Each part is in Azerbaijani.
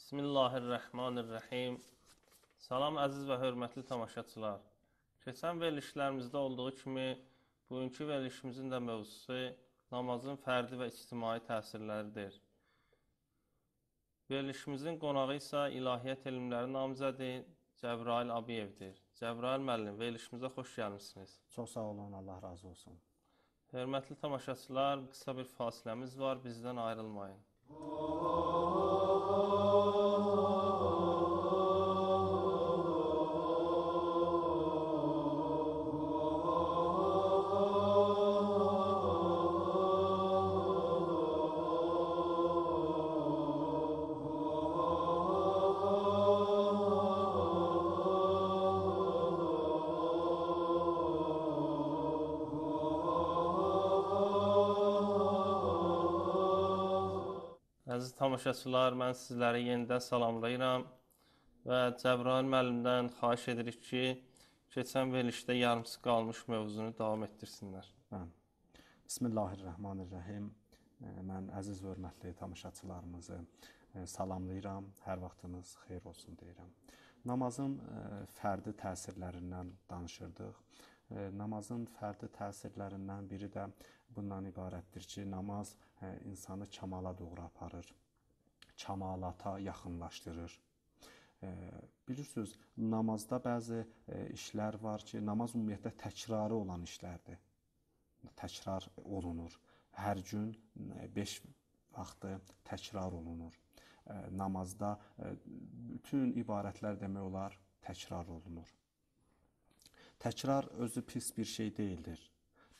Bismillahirrahmanirrahim. Salam əziz və hörmətli tamaşaçılar. Keçən verilişlərimizdə olduğu kimi bugünkü verilişimizin də mövzusu namazın fərdi və ictimai təsirləridir. Verilişimizin qonağı isə İlahiyyat elmləri namizədi Cəbrail Abiyevdir. Cəbrail müəllim, verilişimizə xoş gəlmisiniz. Çox sağ olun, Allah razı olsun. Hörmətli tamaşaçılar, qısa bir fasiləmiz var, bizdən ayrılmayın. Allah! Oh. Əziz tamaşaçılar, mən sizləri yenidən salamlayıram və Cəbrail müəllimdən xahiş edirik ki, keçən verilişdə yarımçı qalmış mövzunu davam etdirsinlər. Bəli. Bismillahirrahmanirrahim. Mən əziz və hörmətli tamaşaçılarımızı e, salamlayıram. Hər vaxtınız xeyir olsun deyirəm. Namazın e, fərdi təsirlərindən danışırdıq namazın fərdi təsirlərindən biri də bundan ibarətdir ki, namaz hə, insanı kamala doğru aparır. Kamalata yaxınlaşdırır. Bilirsiniz, namazda bəzi e, işlər var ki, namaz ümumiyyətlə təkrarı olan işlərdir. Təkrar olunur. Hər gün 5 e, vaxtı təkrar olunur. E, namazda bütün ibarətlər demək olar təkrar olunur. Təkrar özü pis bir şey deyildir.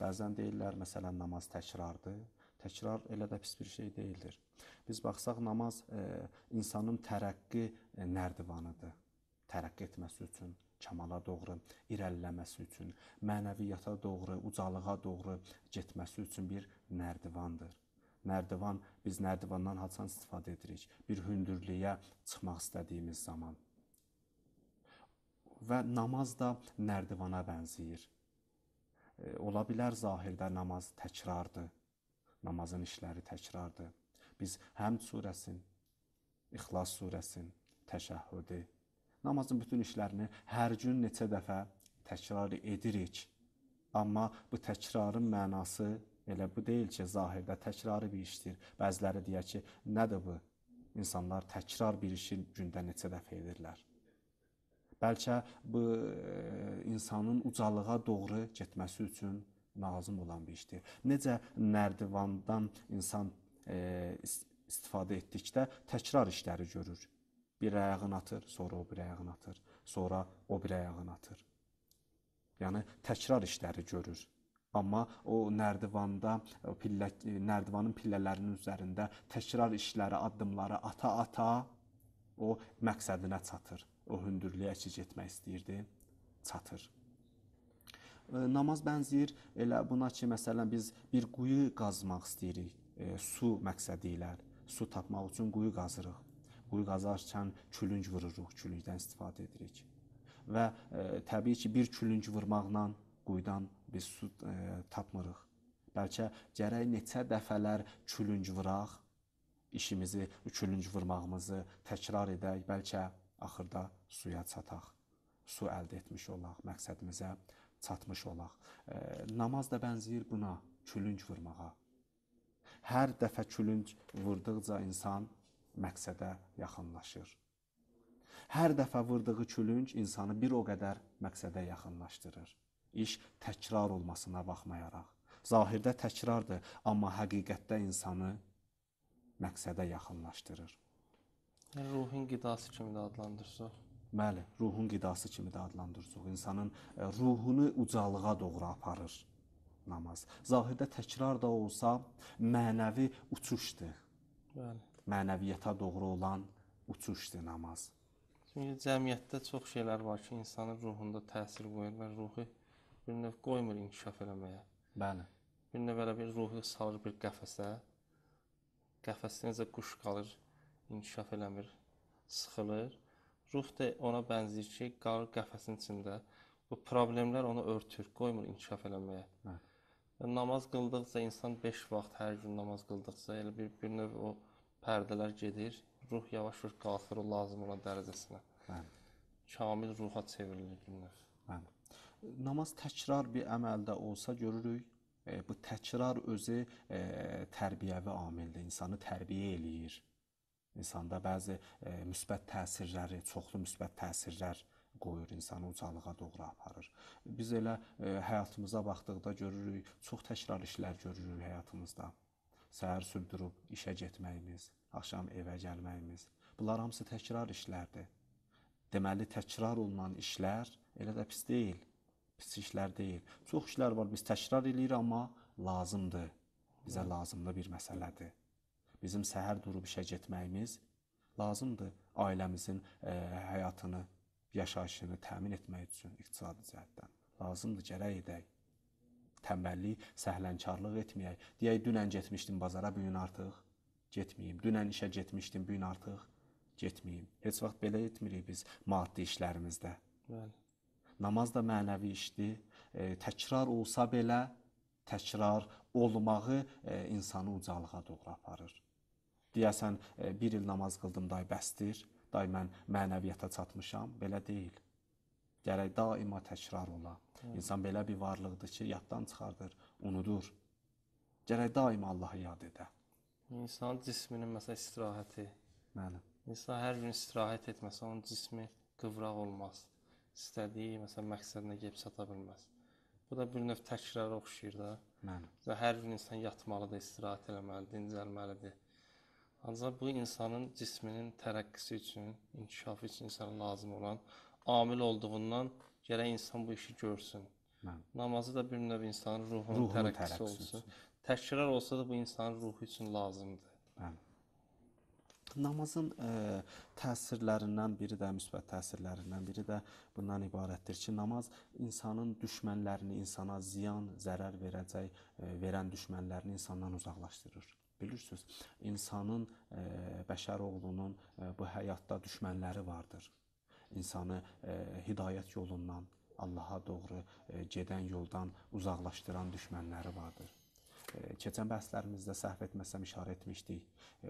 Bəzən deyirlər, məsələn, namaz təkrardır. Təkrar elə də pis bir şey deyildir. Biz baxsaq, namaz e, insanın tərəqqi e, nərdivanıdır. Tərəqqi etməsi üçün, kamala doğru irəliləməsi üçün, mənəviyyata doğru, ucalığa doğru getməsi üçün bir nərdivandır. Nərdivan biz nərdivandan haçan istifadə edirik. Bir hündürlüyə çıxmaq istədiyimiz zaman və namaz da nərdivana bənzəyir. E, ola bilər zahirdə namaz təkrardır. Namazın işləri təkrardır. Biz həm surəsin, İxlas surəsin, təşəhhüdü, namazın bütün işlərini hər gün neçə dəfə təkrar edirik. Amma bu təkrarın mənası elə bu deyil ki, zahirdə təkrarı bir işdir. Bəziləri deyir ki, nədir bu? İnsanlar təkrar bir işi gündə neçə dəfə edirlər? bəlkə bu e, insanın ucalığa doğru getməsi üçün lazım olan bir işdir. Necə nərdivandan insan e, istifadə etdikdə təkrar işləri görür. Bir ayağını atır, sonra o bir ayağını atır, sonra o bir ayağını atır. Yəni təkrar işləri görür. Amma o nərdivanda pillə nərdivanın pillələrinin üzərində təkrar işləri, addımları ata-ata o məqsədinə çatır o hündürlüyə çiç etmək istəyirdi, çatır. E, namaz bənzəyir elə buna ki, məsələn biz bir quyu qazmaq istəyirik, e, su məqsədi ilə su tapmaq üçün quyu qazırıq. Quyu qazarkən külünc vururuq, külüncdən istifadə edirik. Və e, təbii ki, bir külünc vurmaqla quyudan biz su e, tapmırıq. Bəlkə gərək neçə dəfələr külünc vuraq, işimizi, külünc vurmağımızı təkrar edək, bəlkə axırda suya çataq. Su əldə etmiş olaq, məqsədimizə çatmış olaq. E, namaz da bənzəyir buna, külünc vurmağa. Hər dəfə külünc vurduqca insan məqsədə yaxınlaşır. Hər dəfə vurduğu külünc insanı bir o qədər məqsədə yaxınlaşdırır. İş təkrar olmasına baxmayaraq. Zahirdə təkrardır, amma həqiqətdə insanı məqsədə yaxınlaşdırır. Yəni, ruhun qidası kimi də adlandırırıq. Bəli, ruhun qidası kimi də adlandırırıq. İnsanın e, ruhunu ucalığa doğru aparır namaz. Zahirdə təkrar da olsa, mənəvi uçuşdur. Bəli. Mənəviyyata doğru olan uçuşdur namaz. Çünki cəmiyyətdə çox şeylər var ki, insanın ruhunda təsir qoyur və ruhu bir növ qoymur inkişaf eləməyə. Bəli. Bir növ elə bir ruhu salır bir qəfəsə. Qəfəsdə necə quş qalır, inkişaf eləmir, sıxılır. Ruh da ona bənzəyir ki, qalır qəfəsin içində. Bu problemlər onu örtür, qoymur inkişaf eləməyə. Hə. Və namaz qıldıqca insan 5 vaxt hər gün namaz qıldıqca elə bir bir növ o pərdələr gedir. Ruh yavaş-yavaş qalxır o lazım olan dərəcəsinə. Bəli. Kamil ruha çevrilir bir növ. Bəli. Namaz təkrar bir əməldə olsa görürük, e, bu təkrar özü e, tərbiyəvi amildir, insanı tərbiyə eləyir. İnsanda bəzi e, müsbət təsirləri, çoxlu müsbət təsirlər qoyur insanı ucalığa doğru aparır. Biz elə e, həyatımıza baxdıqda görürük, çox təkrar işlər görürük həyatımızda. Səhər sübdürüb işə getməyimiz, axşam evə gəlməyimiz. Bunlar hamısı təkrar işlərdir. Deməli təkrar olunan işlər elə də pis deyil. Pis işlər deyil. Çox işlər var biz təkrar eləyirik amma lazımdır. Bizə lazımlı bir məsələdir bizim səhər durub işə getməyimiz lazımdır ailəmizin ə, e, həyatını, yaşayışını təmin etmək üçün iqtisadi cəhətdən. Lazımdır gərək edək. Tənbəllik, səhlənkarlıq etməyək. Deyək dünən getmişdim bazara, bu gün artıq getməyim. Dünən işə getmişdim, bu gün artıq getməyim. Heç vaxt belə etmirik biz maddi işlərimizdə. Bəli. Namaz da mənəvi işdir. E, təkrar olsa belə təkrar olmağı e, insanı ucalığa doğru aparır deyəsən e, bir il namaz qıldım day bəsdir, day mən mənəviyyata çatmışam, belə deyil. Gərək daima təkrar ola. Hı. İnsan belə bir varlıqdır ki, yaddan çıxardır, unudur. Gərək daima Allahı yad edə. İnsanın cisminin məsəl istirahəti. Bəli. İnsan hər gün istirahət etməsə, onun cismi qıvraq olmaz. İstədiyi məsəl məqsədinə gəlib çata bilməz. Bu da bir növ təkrara oxşayır da. Bəli. Və hər gün insan yatmalıdır, istirahət etməlidir, dincəlməlidir. Ancaq bu insanın cisminin tərəqqisi üçün, inkişafı üçün insana lazım olan amil olduğundan gərək insan bu işi görsün. Hə. Namazı da bir növ insanın ruhunun, ruhunun tərəqqisi, tərəqqisi olsun. Üçün. Təkrar olsa da bu insanın ruhu üçün lazımdır. Bəli. Namazın ə, e, təsirlərindən biri də müsbət təsirlərindən biri də bundan ibarətdir ki, namaz insanın düşmənlərini, insana ziyan, zərər verəcək, ə, e, verən düşmənlərini insandan uzaqlaşdırır. Bilirsiniz, insanın, ə, e, bəşər oğlunun ə, e, bu həyatda düşmənləri vardır. İnsanı ə, e, hidayət yolundan, Allaha doğru ə, gedən yoldan uzaqlaşdıran düşmənləri vardır keçən bəhslərimizdə səhv etməsəm işarə etmişdik.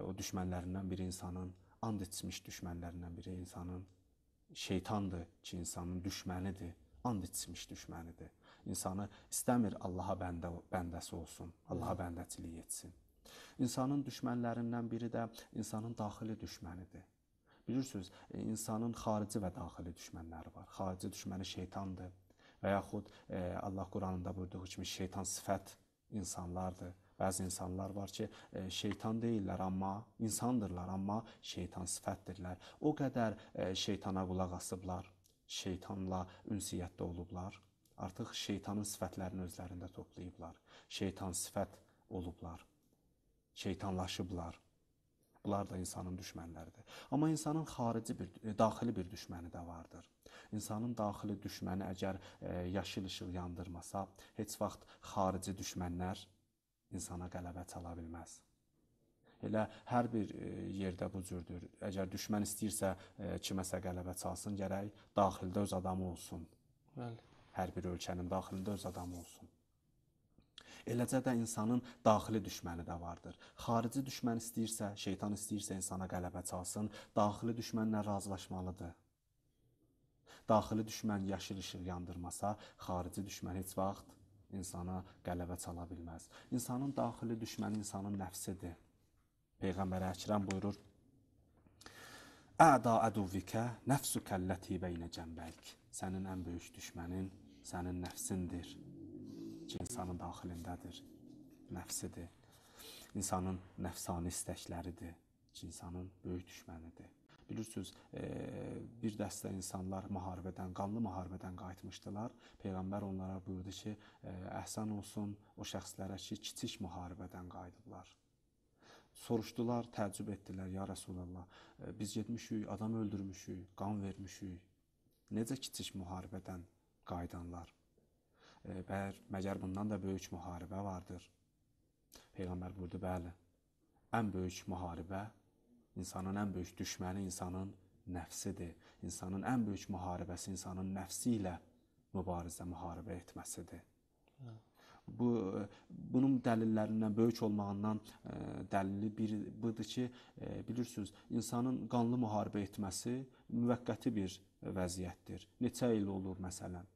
O düşmənlərindən biri insanın and içmiş düşmənlərindən biri insanın şeytandır ki, insanın düşmənidir. And içmiş düşmənidir. İnsanı istəmir Allaha bəndə bəndəsi olsun, Allaha bəndəçilik etsin. İnsanın düşmənlərindən biri də insanın daxili düşmənidir. Bilirsiniz, e, insanın xarici və daxili düşmənləri var. Xarici düşməni şeytandır və yaxud e, Allah Qur'anında buyurduğu kimi şeytan sifət insanlardır. Bəzi insanlar var ki, e, şeytan deyillər, amma insandırlar, amma şeytan sifətdirlər. O qədər e, şeytana qulaq asıblar, şeytanla ünsiyyətdə olublar. Artıq şeytanın sifətlərini özlərində toplayıblar. Şeytan sifət olublar şeytanlaşıblar. Bunlar da insanın düşmənləridir. Amma insanın xarici bir e, daxili bir düşməni də vardır. İnsanın daxili düşməni əgər e, yaşıl işıq yandırmasa, heç vaxt xarici düşmənlər insana qələbə çala bilməz. Elə hər bir e, yerdə bu cürdür. Əgər düşmən istəyirsə kiməsə qələbə çalsın, gərək daxildə öz adamı olsun. Bəli. Hər bir ölkənin daxilində öz adamı olsun. Eləcə də insanın daxili düşməni də vardır. Xarici düşmən istəyirsə, şeytan istəyirsə insana qələbə çalsın, daxili düşmənlə razılaşmalıdır. Daxili düşmən yaşıl işıq yandırmasa, xarici düşmən heç vaxt insana qələbə çala bilməz. İnsanın daxili düşməni insanın nəfsidir. Peyğəmbər Əkrəm buyurur: Əda əduvikə nəfsukəlləti beynə cəmbəyk. Sənin ən böyük düşmənin sənin nəfsindir ki, insanın daxilindədir, nəfsidir. İnsanın nəfsani istəkləridir ki, insanın böyük düşmənidir. Bilirsiniz, e, bir dəstə insanlar müharibədən, qanlı müharibədən qayıtmışdılar. Peyğəmbər onlara buyurdu ki, e, əhsən olsun o şəxslərə ki, kiçik müharibədən qayıdıblar. Soruşdular, təəccüb etdilər, ya Rəsulullah, e, biz getmişik, adam öldürmüşük, qan vermişik. Necə kiçik müharibədən qayıdanlar? Bəl, məgər bundan da böyük müharibə vardır. Peyğəmbər buyurdu, bəli. Ən böyük müharibə insanın ən böyük düşməni insanın nəfsidir. İnsanın ən böyük müharibəsi insanın nəfsi ilə mübarizə, müharibə etməsidir. Hə. Bu bunun dəlillərindən böyük olmağından ə, dəlili bir budur ki, ə, bilirsiniz, insanın qanlı müharibə etməsi müvəqqəti bir vəziyyətdir. Neçə il olur məsələn?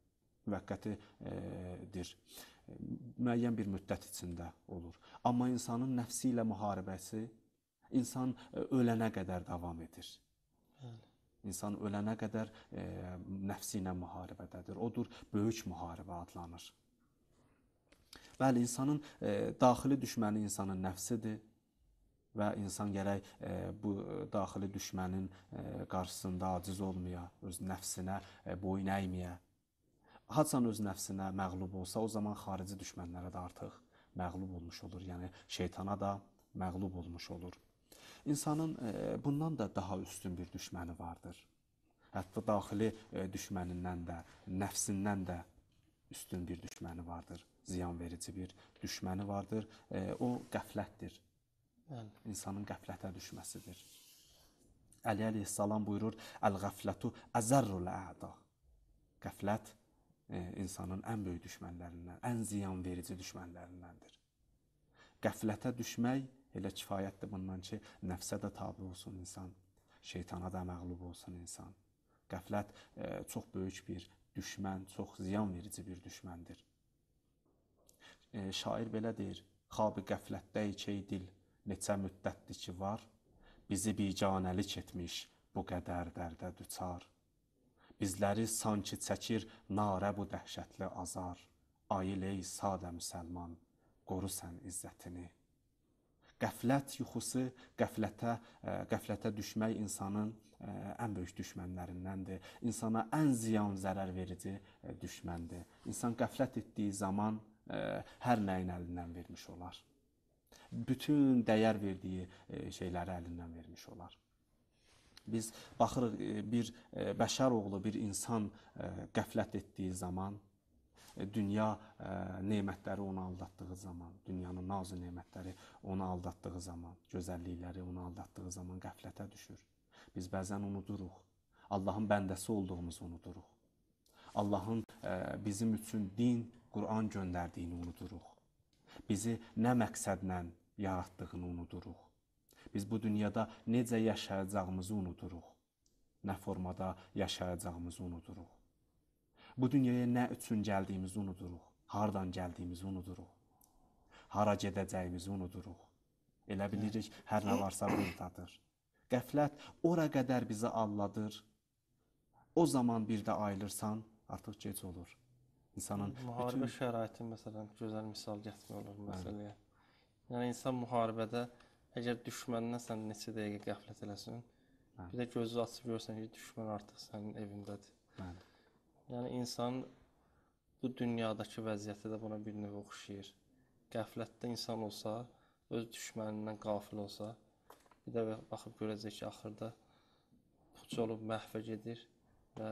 müvəqqətidir. E, Müəyyən bir müddət içində olur. Amma insanın nəfsi ilə müharibəsi insan e, ölənə qədər davam edir. Bəli. İnsan ölənə qədər e, nəfsi ilə müharibədədir. Odur böyük müharibə adlanır. Bəli, insanın e, daxili düşməni insanın nəfsidir və insan gərək e, bu e, daxili düşmənin e, qarşısında aciz olmaya, öz nəfsinə e, boyun əyməyə Haçan öz nəfsinə məğlub olsa, o zaman xarici düşmənlərə də artıq məğlub olmuş olur. Yəni şeytana da məğlub olmuş olur. İnsanın e, bundan da daha üstün bir düşməni vardır. Hətta daxili e, düşmənindən də, nəfsindən də üstün bir düşməni vardır. Ziyan verici bir düşməni vardır. E, o qəflətdir. Bəli. İnsanın qəflətə düşməsidir. Əli əleyhissalam buyurur: "Əl-qəflətu əzərrul əda." Qəflət E, insanın ən böyük düşmənlərindən, ən ziyan verici düşmənlərindəndir. Qəflətə düşmək elə kifayətdir bundan ki, nəfsə də tabe olsun insan, şeytana da məğlub olsun insan. Qəflət e, çox böyük bir düşmən, çox ziyan verici bir düşməndir. E, şair belə deyir: "Xabi qəflətdə içəy dil neçə müddətdir ki var, bizi bicanəlik etmiş bu qədər dərdə düçar." bizləri sanki çəkir narə bu dəhşətli azar. Ayiley sadə müsəlman, qoru sən izzətini. Qəflət yuxusu, qəflətə, e, qəflətə düşmək insanın e, ən böyük düşmənlərindəndir. İnsana ən ziyan zərərverici e, düşməndir. İnsan qəflət etdiyi zaman hər nəyin əlindən vermiş olar. Bütün dəyər verdiyi şeyləri əlindən vermiş olar. Biz baxırıq e, bir e, bəşər oğlu, bir insan e, qəflət etdiyi zaman dünya nemətləri onu aldatdığı zaman, dünyanın nazı nemətləri onu aldatdığı zaman, gözəllikləri onu aldatdığı zaman qəflətə düşür. Biz bəzən unuduruq. Allahın bəndəsi olduğumuzu unuduruq. Allahın bizim üçün din, Quran göndərdiyini unuduruq. Bizi nə məqsədlə yaratdığını unuduruq. Biz bu dünyada necə yaşayacağımızı unuduruq. Nə formada yaşayacağımızı unuduruq. Bu dünyaya nə üçün gəldiyimizi unuduruq. Hardan gəldiyimizi unuduruq. Hara gedəcəyimizi unuduruq. Elə bilirik hər nə varsa burdadır. Qəflət ora qədər bizi alladır. O zaman bir də ayılırsan, artıq gec olur. İnsanın müharibə bütün... şəraiti məsələn gözəl misal gətirmək olar məsələyə. Yəni insan müharibədə Əgər düşməninə sən neçə dəqiqə qəflət eləsin, Hə. Bir də gözünü açıb görsən ki, düşmən artıq sənin evindədir. Bəli. Yəni insan bu dünyadakı vəziyyətdə də buna bir növ oxşayır. Qəflətdə insan olsa, öz düşmənindən qafil olsa, bir də baxıb görəcək ki, axırda puç olub məhvə gedir və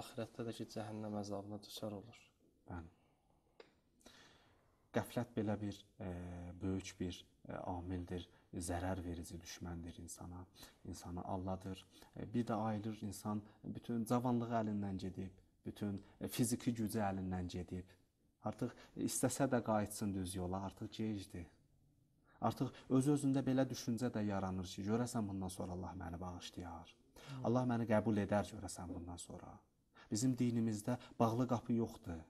axirətdə də ki, cəhənnəm əzabına düçar olur. Bəli. Qəflət belə bir e, böyük bir E, amildir, zərər verici düşməndir insana. İnsanı aldadır. E, bir də ayılır insan bütün cavanlığı əlindən gedib, bütün e, fiziki gücü əlindən gedib. Artıq istəsə də qayıtsın düz yola, artıq gecdir. Artıq öz-özündə belə düşüncə də yaranır ki, görəsən bundan sonra Allah məni bağışlayar. Allah məni qəbul edər görəsən bundan sonra. Bizim dinimizdə bağlı qapı yoxdur.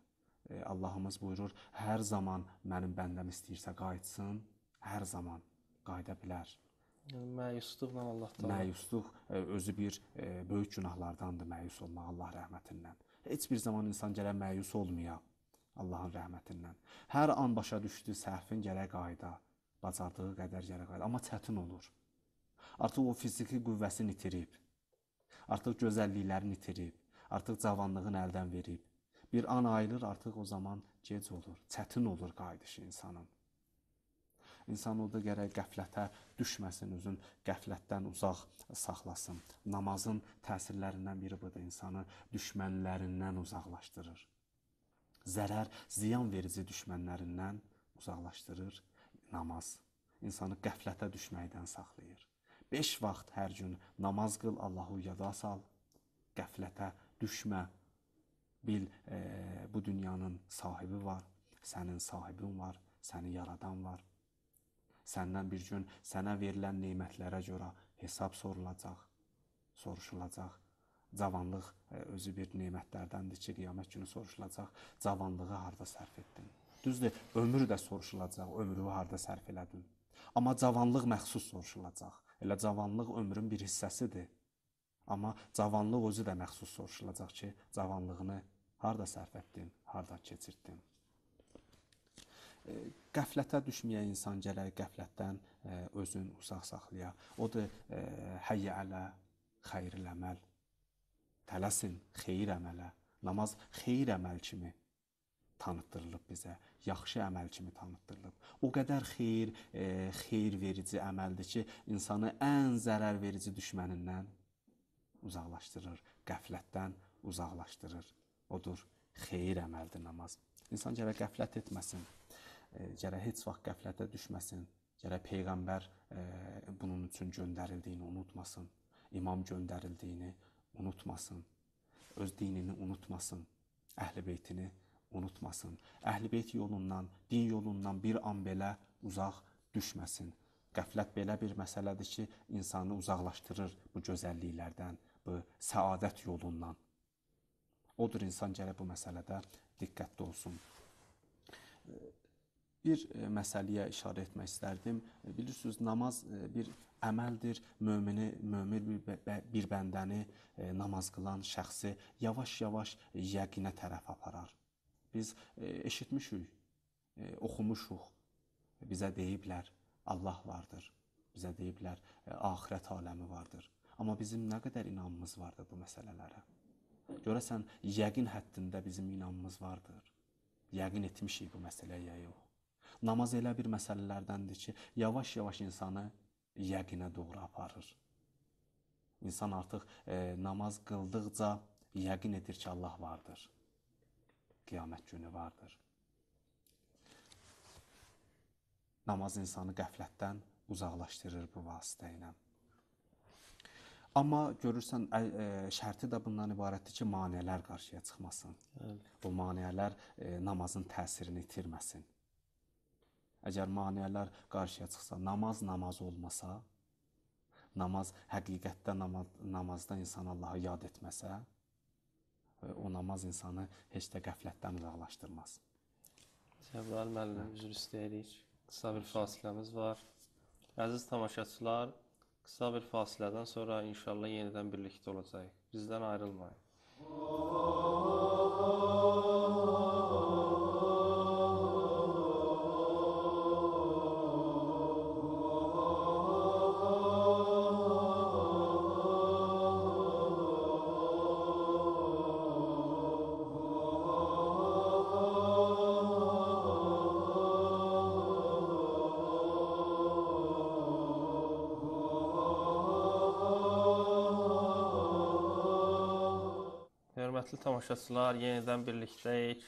Allahımız buyurur, hər zaman mənim bəndəm istəyirsə qayıtsın, hər zaman qayıda bilər. Yəni məyusluqla Allahdan. Məyusluq e, özü bir e, böyük günahlardandır, məyus olmaq Allah rəhmətindən. Heç bir zaman insan gərək məyus olmaya Allahın rəhmətindən. Hər an başa düşdü səhvin gərək qayıda, bacardığı qədər gərək qayıda, amma çətin olur. Artıq o fiziki qüvvəsini itirib. Artıq gözəlliklərini itirib, artıq cavanlığını əldən verib. Bir an ayılır, artıq o zaman gec olur, çətin olur qayıdış insanın. İnsan o da gərək qəflətə düşməsin, özün qəflətdən uzaq saxlasın. Namazın təsirlərindən biri budur, insanı düşmənlərindən uzaqlaşdırır. Zərər, ziyan verici düşmənlərindən uzaqlaşdırır namaz. İnsanı qəflətə düşməkdən saxlayır. 5 vaxt hər gün namaz qıl, Allahı yada sal. Qəflətə düşmə. Bil, e, bu dünyanın sahibi var, sənin sahibin var, səni yaradan var. Səndən bir gün sənə verilən nemətlərə görə hesab sorulacaq, soruşulacaq. Cavanlıq e, özü bir nemətlərdəndir ki, qiyamət günü soruşulacaq. Cavanlığı harda sərf etdin? Düzdür, ömür də soruşulacaq, ömrü harda sərf elədin? Amma cavanlıq məxsus soruşulacaq. Elə cavanlıq ömrün bir hissəsidir. Amma cavanlıq özü də məxsus soruşulacaq ki, cavanlığını harda sərf etdin, harda keçirdin? qəflətə düşməyə insan gərək qəflətdən özün uzaq saxlaya. Odur hayyə alə xeyrül əməl. Tələsin xeyir əmələ. Namaz xeyir əməl kimi tanıtdırılıb bizə, yaxşı əməl kimi tanıtdırılıb. O qədər xeyir, e, xeyirverici əməldir ki, insanı ən zərərverici düşmənindən uzaqlaşdırır, qəflətdən uzaqlaşdırır. Odur xeyir əməldir namaz. İnsan gərək qəflət etməsin gərək heç vaxt qəflətə düşməsin. Gərək peyğəmbər bunun üçün göndərildiyini unutmasın. İmam göndərildiyini unutmasın. Öz dinini unutmasın. Əhlibeytini unutmasın. Əhlibeyt yolundan, din yolundan bir an belə uzaq düşməsin. Qəflət belə bir məsələdir ki, insanı uzaqlaşdırır bu gözəlliklərdən, bu səadət yolundan. Odur insan gərək bu məsələdə diqqətli olsun bir e, məsələyə işarə etmək istərdim. E, bilirsiniz, namaz e, bir əməldir. Mömini, mömin bir, bir bəndəni namaz qılan şəxsi yavaş-yavaş yəqinə tərəf aparar. Biz eşitmişik, oxumuşuq. Bizə deyiblər, Allah vardır. Bizə deyiblər, axirət aləmi vardır. Amma bizim nə qədər inamımız vardır bu məsələlərə? Görəsən, yəqin həddində bizim inamımız vardır. Yəqin etmişik bu məsələyə yox. Namaz elə bir məsələlərdəndir ki, yavaş-yavaş insanı yəqinə doğru aparır. İnsan artıq e, namaz qıldıqca yəqin edir ki, Allah vardır. Qiyamət günü vardır. Namaz insanı qəflətdən uzaqlaşdırır bu vasitə ilə. Amma görürsən ə, ə, e, şərti də bundan ibarətdir ki, maneələr qarşıya çıxmasın. Əli. Bu maneələr ə, e, namazın təsirini itirməsin. Əgər maneələr qarşıya çıxsa, namaz namaz olmasa, namaz həqiqətdə namaz, namazda insan Allahı yad etməsə, e, o namaz insanı heç də qəflətdən uzaqlaşdırmaz. Cəbrayil müəllim, üzr istəyirik. Qısa bir fasiləmiz var. Əziz tamaşaçılar, qısa bir fasilədən sonra inşallah yenidən birlikdə olacağıq. Bizdən ayrılmayın. Allah! Hörmətli tamaşaçılar, yenidən birlikdəyik.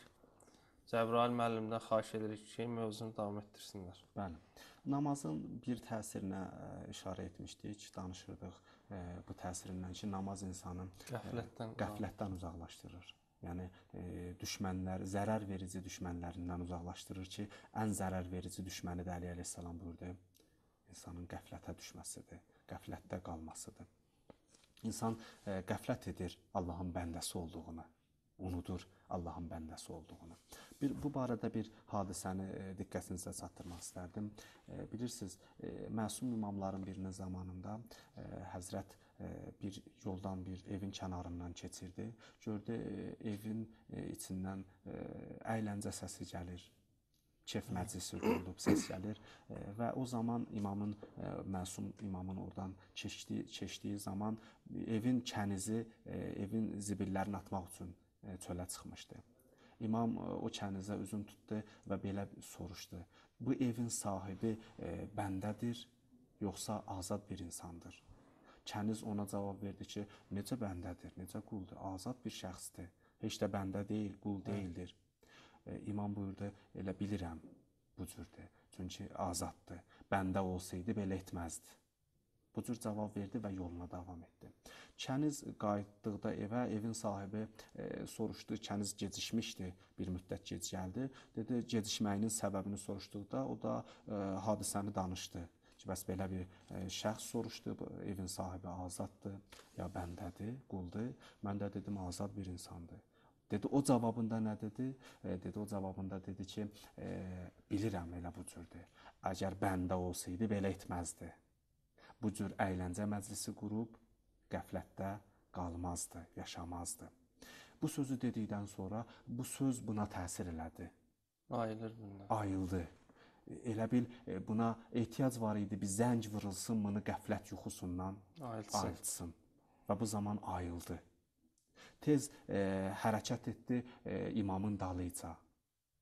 Cəbrayil müəllimdən xahiş edirik ki, mövzunu davam etdirsinlər. Bəli. Namazın bir təsirinə e, işarə etmişdik, danışırdıq e, bu təsirindən ki, namaz insanı e, qəflətdən, qəflətdən uzaqlaşdırır. Yəni e, düşmənlər, zərər verici düşmənlərindən uzaqlaşdırır ki, ən zərər verici düşməni də Əli əleyhissalam buyurdu. İnsanın qəflətə düşməsidir, qəflətdə qalmasıdır. İnsan e, qəflət edir Allahın bəndəsi olduğunu, unudur Allahın bəndəsi olduğunu. Bir bu barədə bir hadisəni e, diqqətinizə çatdırmaq istərdim. E, bilirsiniz, məsum imamların birinin zamanında Həzrət bir yoldan bir evin kənarından keçirdi. Gördü evin içindən əyləncə səsi gəlir kef məclisi qurulub, səs gəlir və o zaman imamın e, məsum imamın oradan keçdiyi keçdiyi zaman evin kənizi, e, evin zibillərini atmaq üçün e, çölə çıxmışdı. İmam o kənizə üzüm tutdu və belə soruşdu. Bu evin sahibi bəndədir, yoxsa azad bir insandır? Kəniz ona cavab verdi ki, necə bəndədir, necə quldur? Azad bir şəxsdir. Heç də bəndə deyil, qul deyildir. Hə. E, İmam buyurdu, elə bilirəm bu cürdür. Çünki azaddır. Bəndə olsaydı belə etməzdi. Bu cür cavab verdi və yoluna davam etdi. Kəniz qayıtdıqda evə evin sahibi e, soruşdu, kəniz gecikmişdi, bir müddət gec gəldi. Dedi, gecikməyinin səbəbini soruşduqda o da e, hadisəni danışdı. Ki, bəs belə bir e, şəxs soruşdu, evin sahibi azaddır, ya bəndədir, quldur. Mən də dedim, azad bir insandır. Dedi o cavabında nə dedi? Dedi o cavabında dedi ki, e, bilirəm elə bu cürdür. Əgər bəndə olsaydı belə etməzdi. Bu cür əyləncə məclisi qurub qəflətdə qalmazdı, yaşamazdı. Bu sözü dedikdən sonra bu söz buna təsir elədi. Ayılır bundan. Ayıldı. Elə bil buna ehtiyac var idi. Bir zəng vurulsun, bunu qəflət yuxusundan ayılsın. ayılsın. Və bu zaman ayıldı Tez e, hərəkət etdi e, imamın dalıyca.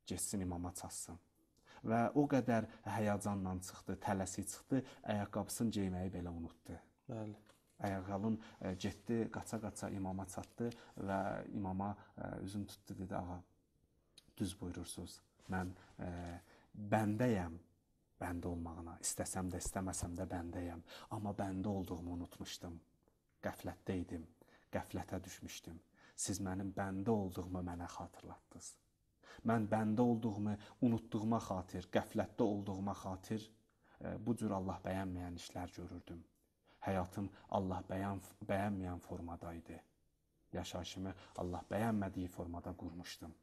Getsin imama çatsın. Və o qədər həyəcanla çıxdı, tələsi çıxdı, ayaqqabısını geyməyi belə unutdu. Bəli. Ayağalın e, getdi, qaça-qaça imama çatdı və imama e, üzüm tutdu dedi: "Ağa, düz buyurursunuz. Mən e, bəndəyəm." bəndə olmağına, istəsəm də, istəməsəm də bəndəyəm, amma bəndə olduğumu unutmuşdum. Qəflətdə idim qəflətə düşmüşdüm. Siz mənim bəndə olduğumu mənə xatırlatdınız. Mən bəndə olduğumu unutduğuma xatir, qəflətdə olduğuma xatir e, bu cür Allah bəyənməyən işlər görürdüm. Həyatım Allah bəyan bəyənməyən formada idi. Yaşayışımı Allah bəyənmədiyi formada qurmuşdum.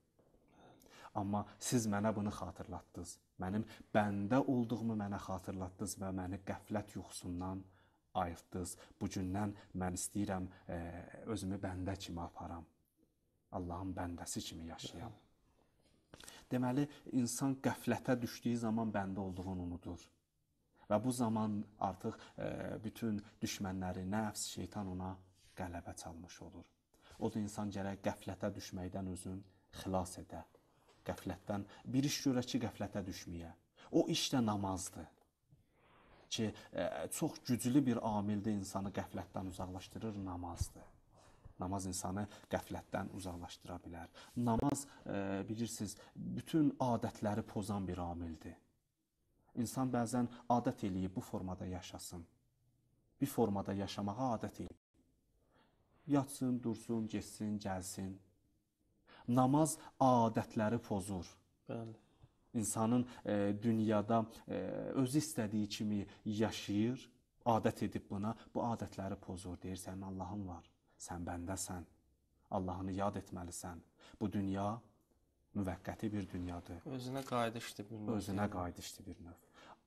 Amma siz mənə bunu xatırlatdınız. Mənim bəndə olduğumu mənə xatırlatdınız və məni qəflət yuxusundan ayıqdız. Bu gündən mən istəyirəm ə, e, özümü bəndə kimi aparam. Allahın bəndəsi kimi yaşayam. Deməli, insan qəflətə düşdüyü zaman bəndə olduğunu unudur. Və bu zaman artıq ə, e, bütün düşmənləri, nəfs, şeytan ona qələbə çalmış olur. O da insan gərək qəflətə düşməkdən özün xilas edə. Qəflətdən bir iş görə ki, qəflətə düşməyə. O iş də namazdır ki, e, çox güclü bir amildə insanı qəflətdən uzaqlaşdırır namazdır. Namaz insanı qəflətdən uzaqlaşdıra bilər. Namaz e, bilirsiniz, bütün adətləri pozan bir amildir. İnsan bəzən adət eləyib bu formada yaşasın. Bir formada yaşamağa adət eləyib. Yatsın, dursun, getsin, gəlsin. Namaz adətləri pozur. Bəli insanın e, dünyada e, özü istədiyi kimi yaşayır, adət edib buna, bu adətləri pozur. Deyir, sənin Allahın var, sən bəndəsən, Allahını yad etməlisən. Bu dünya müvəqqəti bir dünyadır. Özünə qayıdışdır bir növ. Özünə yəni. qayıdışdır bir növ.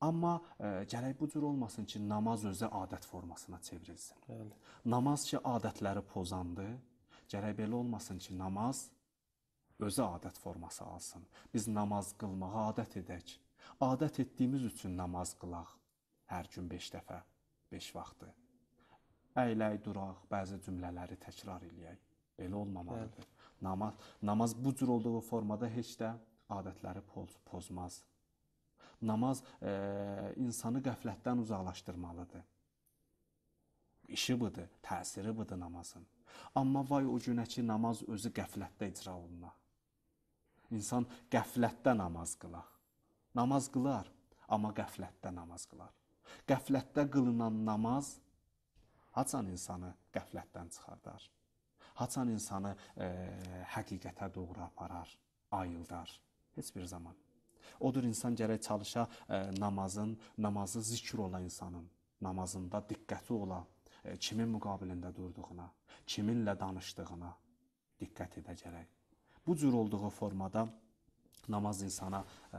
Amma e, gərək bu cür olmasın ki, namaz özü adət formasına çevrilsin. Bəli. Namaz ki adətləri pozandır. Gərək belə olmasın ki, namaz özü adət forması alsın. Biz namaz qılmağa adət edək. Adət etdiyimiz üçün namaz qılaq. Hər gün 5 dəfə, 5 vaxtı. Əyləy duraq, bəzi cümlələri təkrar eləyək. Belə olmamalıdır. Bəli. Namaz namaz bu cür olduğu formada heç də adətləri poz, pozmaz. Namaz e, insanı qəflətdən uzaqlaşdırmalıdır. İşi budur, təsiri budur namazın. Amma vay o günə ki namaz özü qəflətdə icra olunur. İnsan qəflətdə namaz qılar. Namaz qılar, amma qəflətdə namaz qılar. Qəflətdə qılınan namaz haçan insanı qəflətdən çıxardar. Haçan insanı e, həqiqətə doğru aparar, ayıldar. Heç bir zaman. Odur insan gərək çalışa e, namazın, namazı zikr olan insanın, namazında diqqəti olan, e, kimin müqabilində durduğuna, kiminlə danışdığına diqqət edəcək. Bu cür olduğu formada namaz insana ə, e,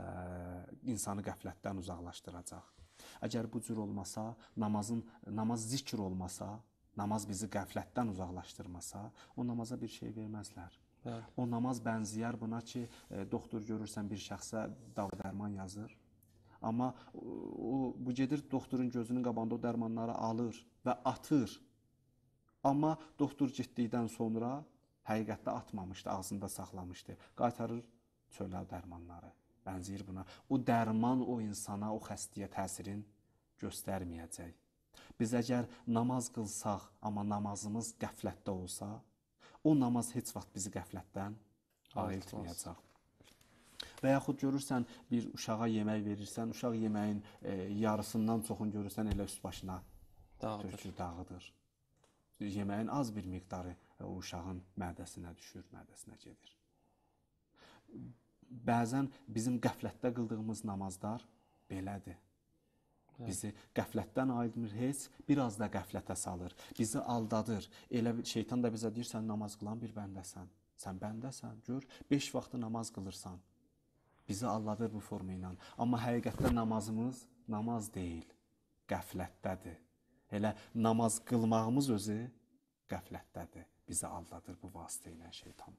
insanı qəflətdən uzaqlaşdıracaq. Əgər bu cür olmasa, namazın namaz zikr olmasa, namaz bizi qəflətdən uzaqlaşdırmasa, o namaza bir şey verməzlər. Bəli. O namaz bənzəyər buna ki, ə, e, doktor görürsən bir şəxsə dava dərman yazır. Amma o bu gedir doktorun gözünün qabağında o dərmanları alır və atır. Amma doktor getdikdən sonra həqiqətdə atmamışdı, ağzında saxlamışdı. Qaytarır çölə dərmanları. Bənzəyir buna. O dərman o insana, o xəstəyə təsirin göstərməyəcək. Biz əgər namaz qılsaq, amma namazımız qəflətdə olsa, o namaz heç vaxt bizi qəflətdən ayıltmayacaq. Və yaxud görürsən bir uşağa yemək verirsən, uşaq yeməyin e, yarısından çoxunu görürsən elə üst başına dağıdır. Tökür, dağıdır. Yeməyin az bir miqdarı və o uşağın mədəsinə düşür, mədəsinə gedir. Bəzən bizim qəflətdə qıldığımız namazlar belədir. Bizi qəflətdən ayırmır heç, biraz da qəflətə salır. Bizi aldadır. Elə şeytan da bizə deyir sən namaz qılan bir bəndəsən. Sən bəndəsən, gör, 5 vaxtı namaz qılırsan. Bizi aldadır bu forma ilə. Amma həqiqətdə namazımız namaz deyil, qəflətdədir. Elə namaz qılmağımız özü qəflətdədir bizi aldadır bu vasitə ilə şeytan.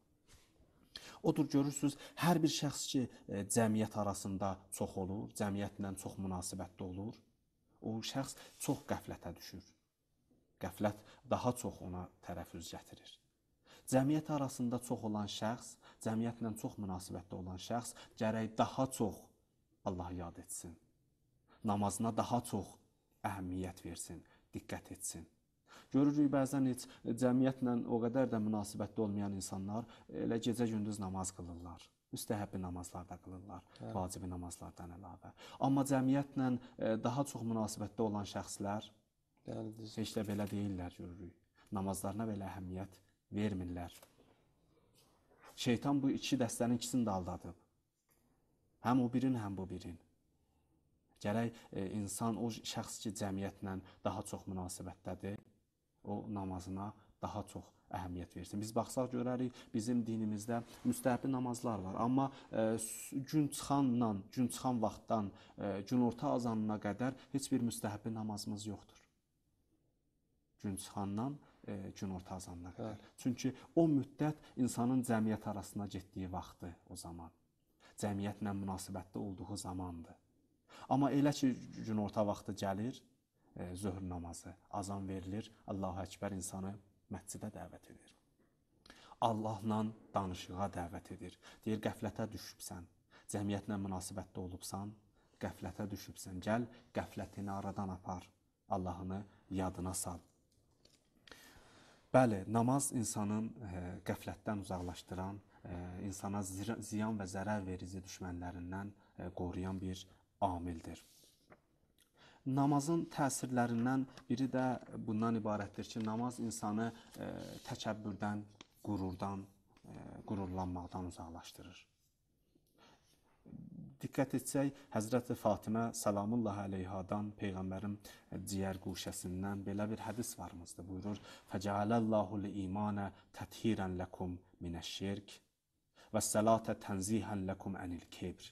Odur görürsüz, hər bir şəxs ki, e, cəmiyyət arasında çox olur, cəmiyyətlə çox münasibətdə olur, o şəxs çox qəflətə düşür. Qəflət daha çox ona tərəfüz gətirir. Cəmiyyət arasında çox olan şəxs, cəmiyyətlə çox münasibətdə olan şəxs gərək daha çox Allahı yad etsin. Namazına daha çox əhəmiyyət versin, diqqət etsin. Görürük bəzən heç cəmiyyətlə o qədər də münasibətdə olmayan insanlar elə gecə-gündüz namaz qılırlar müstəhəbbi namazlarda qılırlar, Həli. vacibi namazlardan əlavə. Amma cəmiyyətlə e, daha çox münasibətdə olan şəxslər Bəlidir. heç də belə deyillər görürük. Namazlarına belə əhəmiyyət vermirlər. Şeytan bu iki dəstənin ikisini də aldadıb. Həm o birin, həm bu birin. Gərək e, insan o şəxs ki, cəmiyyətlə daha çox münasibətdədir, o namazına daha çox əhəmiyyət versin. Biz baxsaq görərik, bizim dinimizdə müstəhəbbi namazlar var, amma ə, e, gün çıxanla, gün çıxan vaxtdan ə, e, günorta azanına qədər heç bir müstəhəbbi namazımız yoxdur. Gün çıxandan ə, e, günorta azanına qədər. Hə. Çünki o müddət insanın cəmiyyət arasına getdiyi vaxtı o zaman. Cəmiyyətlə münasibətdə olduğu zamandır. Amma elə ki günorta vaxtı gəlir, E, zöhr namazı, azan verilir, Allahu Əkbər insanı məscidə dəvət edir. Allahla danışığa dəvət edir. Deyir, qəflətə düşübsən, cəmiyyətlə münasibətdə olubsan, qəflətə düşübsən, gəl qəflətini aradan apar, Allahını yadına sal. Bəli, namaz insanın e, qəflətdən uzaqlaşdıran, e, insana ziyan və zərər verici düşmənlərindən qoruyan bir amildir. Namazın təsirlərindən biri də bundan ibarətdir ki, namaz insanı e, təkəbbürdən, qürurdan, e, qürurlanmaqdan uzaqlaşdırır. Diqqət etsək, Həzrəti Fatimə sallallahu əleyhadan peyğəmbərin ciyər quşəsindən belə bir hədis varmızdı. Buyurur: "Fəcəalallahu l-imana tathiran lakum minəş-şirk və s-salata tanzihan lakum anil-kibr."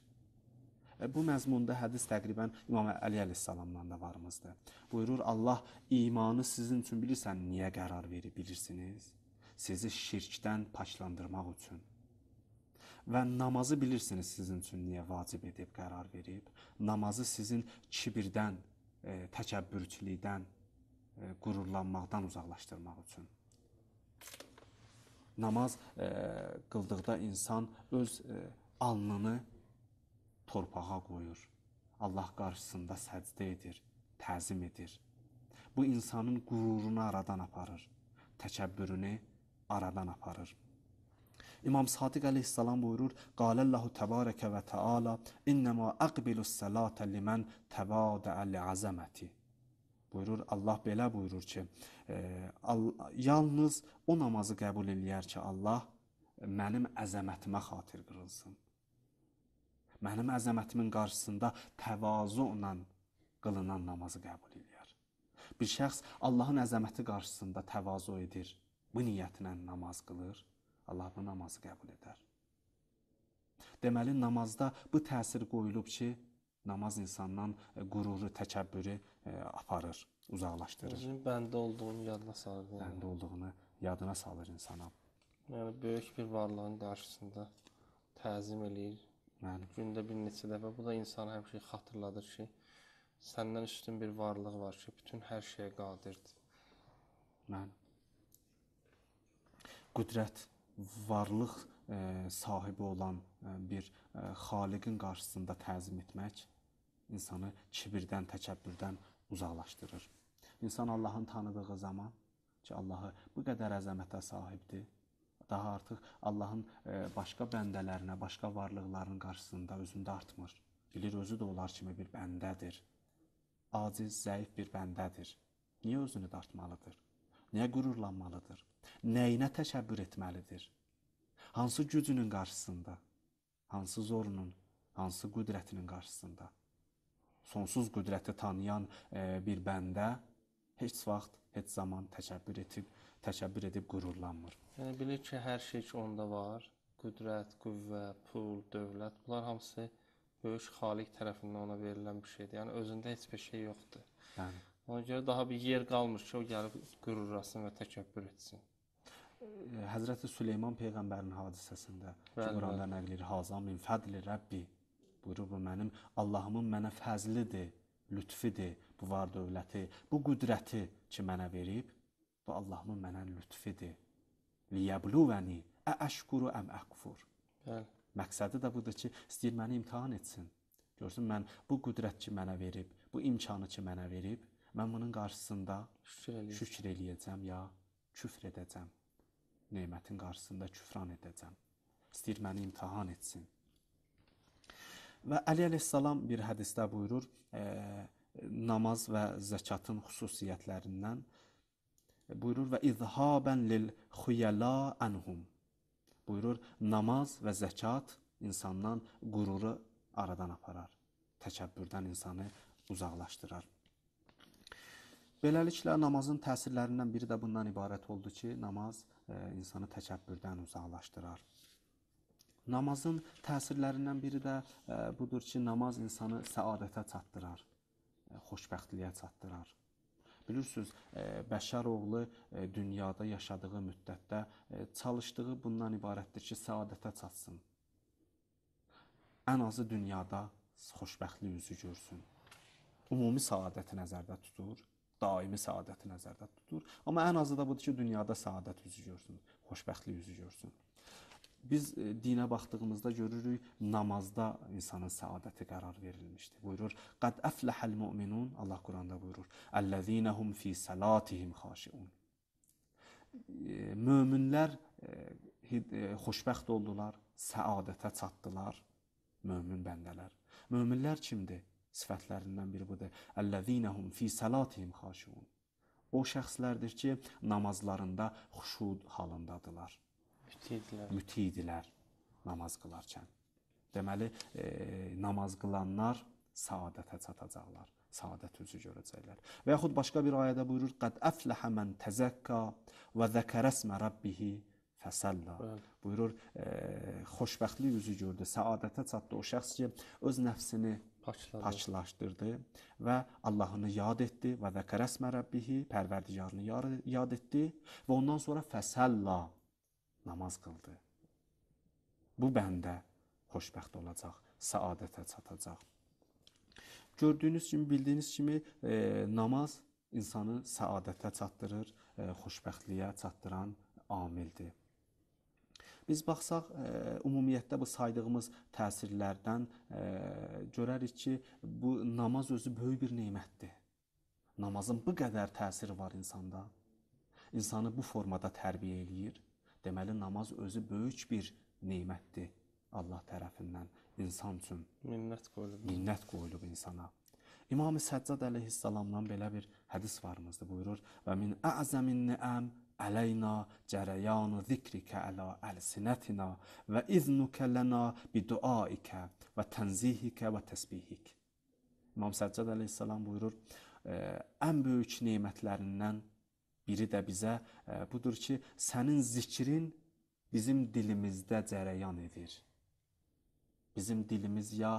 E, bu məzmunda hədis təqribən İmam Əli əleyhissalamdan da varımızdır. Buyurur Allah imanı sizin üçün bilirsən niyə qərar verib bilirsiniz? Sizi şirkdən paçlandırmaq üçün. Və namazı bilirsiniz sizin üçün niyə vacib edib qərar verib? Namazı sizin kibirdən, e, təkəbbürçülükdən, e, qürurlanmaqdan uzaqlaşdırmaq üçün namaz e, qıldıqda insan öz e, alnını torpağa qoyur. Allah qarşısında səcdə edir, təzim edir. Bu insanın qürurunu aradan aparır, təkəbbürünü aradan aparır. İmam Sadiq əleyhissalam buyurur: "Qaləllahu təbarəkə və təala: "İnnemə aqbilus salata limen təbada'a li'azamati." Buyurur Allah belə buyurur ki, e, al, yalnız o namazı qəbul eləyər ki, Allah mənim əzəmətimə xatir qırılsın mənim əzəmətimin qarşısında təvazula qılınan namazı qəbul eləyər. Bir şəxs Allahın əzəməti qarşısında təvazu edir, bu niyyətlə namaz qılır, Allah bu namazı qəbul edər. Deməli namazda bu təsir qoyulub ki, namaz insandan e, qüruru, təkəbbürü e, aparır, uzaqlaşdırır. Özünün bəndə olduğunu yadına salır. Yəni. Bəndə olduğunu yadına salır insana. Yəni böyük bir varlığın qarşısında təzim eləyir, Bəli. Gündə bir neçə dəfə bu da insanı həmişə xatırladır ki, səndən üstün bir varlıq var ki, bütün hər şeyə qadirdir. Bəli. Qudrət, varlıq ə, e, sahibi olan ə, e, bir ə, e, xaliqin qarşısında təzim etmək insanı kibirdən, təkəbbürdən uzaqlaşdırır. İnsan Allahın tanıdığı zaman ki, Allahı bu qədər əzəmətə sahibdir daha artıq Allahın e, başqa bəndələrinə, başqa varlıqların qarşısında özündə artmır. Bilir özü də onlar kimi bir bəndədir. Aciz, zəif bir bəndədir. Niyə özünü dartmalıdır? Niyə qürurlanmalıdır? Nəyinə təşəbbür etməlidir? Hansı gücünün qarşısında? Hansı zorunun, hansı qüdrətinin qarşısında? Sonsuz qüdrəti tanıyan e, bir bəndə heç vaxt, heç zaman təşəbbür edib, təşəbbür edib qürurlanmır. Yəni bilir ki, hər şey ki onda var. Qüdrət, qüvvə, pul, dövlət, bunlar hamısı böyük xaliq tərəfindən ona verilən bir şeydir. Yəni özündə heç bir şey yoxdur. Yəni ona görə daha bir yer qalmır ki, o gəlib qürurlasın və təkəbbür etsin. Həzrəti Süleyman peyğəmbərin hadisəsində Quranda nəql edir: "Hazam min fədli Rəbbi" buyurur bu mənim Allahımın mənə fəzlidir lütfidir bu var dövləti, bu qüdrəti ki mənə verib, bu Allahımın mənə lütfidir. Liyabluvəni əşkuru əm əkfur. Bəli. Məqsədi də budur ki, istəyir məni imtahan etsin. Görsün mən bu qüdrət ki mənə verib, bu imkanı ki mənə verib, mən bunun qarşısında şükür, eləyir. şükür eləyəcəm ya küfr edəcəm. Nemətin qarşısında küfran edəcəm. İstəyir məni imtahan etsin. Və Əli əleyhissalam bir hədisdə buyurur, e, namaz və zəkatın xüsusiyyətlərindən buyurur və izhaban lil xuyala anhum. Buyurur, namaz və zəkat insandan qüruru aradan aparar. Təkəbbürdən insanı uzaqlaşdırar. Beləliklə namazın təsirlərindən biri də bundan ibarət oldu ki, namaz e, insanı təkəbbürdən uzaqlaşdırar. Namazın təsirlərindən biri də e, budur ki, namaz insanı səadətə çatdırar, e, xoşbəxtliyə çatdırar. Bilirsiniz, e, bəşər oğlu dünyada yaşadığı müddətdə çalışdığı bundan ibarətdir ki, səadətə çatsın. Ən azı dünyada xoşbəxtlik üzü görsün. Ümumi səadəti nəzərdə tutur, daimi səadəti nəzərdə tutur, amma ən azı da budur ki, dünyada səadət üzü görsün, xoşbəxtlik üzü görsün. Biz e, dinə baxdığımızda görürük, namazda insanın səadəti qərar verilmişdir. Buyurur, "Qad aflahal mu'minun" Allah Quranda buyurur. "Əlləzinahum fi salatihim xaşiun." E, möminlər e, xoşbəxt oldular, səadətə çatdılar mömin bəndələr. Möminlər kimdir? Sifətlərindən biri budur. "Əlləzinahum fi salatihim xaşiun." O şəxslərdir ki, namazlarında xuşu halındadılar mütiydilər. Mütiydilər namaz qılarkən. Deməli, e, namaz qılanlar saadətə çatacaqlar saadət üzü görəcəklər. Və yaxud başqa bir ayədə buyurur: "Qad aflaha man tazakka və zəkarəsmə rabbih fəsalla." Buyurur, e, xoşbəxtlik üzü gördü, saadətə çatdı o şəxs ki, öz nəfsini Paçladı. paçlaşdırdı və Allahını yad etdi və zəkarəsmə rabbih, Pərverdigarını yad etdi və ondan sonra fəsalla namaz qıldı. Bu bəndə xoşbəxt olacaq, səadətə çatacaq. Gördüyünüz kimi, bildiyiniz kimi e, namaz insanı səadətə çatdırır, e, xoşbəxtliyə çatdıran amildir. Biz baxsaq, e, ümumiyyətdə bu saydığımız təsirlərdən e, görərik ki, bu namaz özü böyük bir nemətdir. Namazın bu qədər təsiri var insanda. İnsanı bu formada tərbiyə eləyir Deməli namaz özü böyük bir nemətdir Allah tərəfindən insan üçün. Minnət qoyulub. Minnət qoyulub insana. İmam Səccad əleyhissalamdan belə bir hədis varımızdı. Buyurur: "Və min əzəmin ni'am aleyna cərəyan zikrikə əla əlsinətina və iznukə lana bi duaikə və tənzihikə və təsbihik." İmam Səccad əleyhissalam buyurur: "Ən böyük nemətlərindən Biri də bizə e, budur ki, sənin zikrin bizim dilimizdə cərəyan edir. Bizim dilimiz ya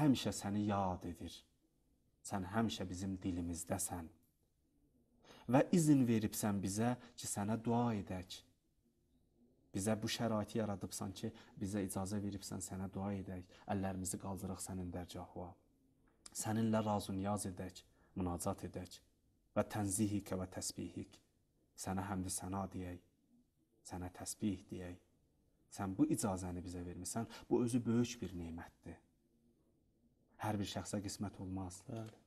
həmişə səni yad edir. Sən həmişə bizim dilimizdəsən. Və izin veribsən bizə ki, sənə dua edək. Bizə bu şəraiti yaradıbsan ki, bizə icazə veribsən sənə dua edək. Əllərimizi qaldıraq sənin dərgahına. Səninlə razı niyaz edək, münacat edək. و تنزیهی و تسبیهik sənə həmd səna deyək, sənə təsbih deyək. Sən bu icazəni bizə vermisən. Bu özü böyük bir nemətdir. Hər bir şəxsə qismət olmaz. Bəli.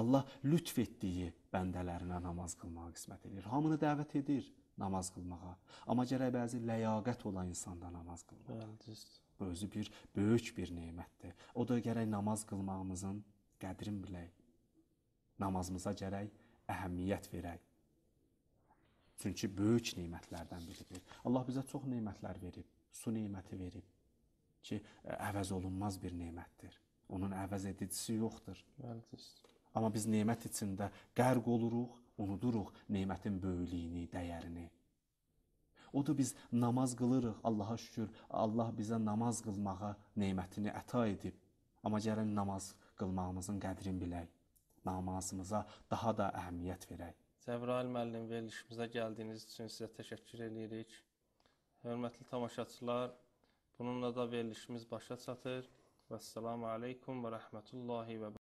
Allah lütf etdiyi bəndələrinə namaz qılmağa qismət edir. Hamını dəvət edir namaz qılmağa. Amma gərək bəzi ləyaqət olan insanda namaz qılmaq. Bəli, Bu özü bir böyük bir nemətdir. O da gərək namaz qılmağımızın qədrini bilək. Namazımıza gərək əhəmiyyət verək. Çünki böyük nemətlərdən biridir. Allah bizə çox nemətlər verib. Su neməti verib ki, əvəz olunmaz bir nemətdir. Onun əvəz edicisi yoxdur. Bəli. Amma biz nemət içində qərq oluruq, unuduruq nemətin böyüklüyünü, dəyərini. Odur biz namaz qılırıq, Allaha şükür, Allah bizə namaz qılmağa nemətini əta edib. Amma gəlin namaz qılmağımızın qədrini bilək namazımıza daha da əhəmiyyət verək. Cəbrail müəllim verilişimizə gəldiyiniz üçün sizə təşəkkür edirik. Hörmətli tamaşaçılar, bununla da verilişimiz başa çatır. Vəssalamu aleykum və rəhmətullahi və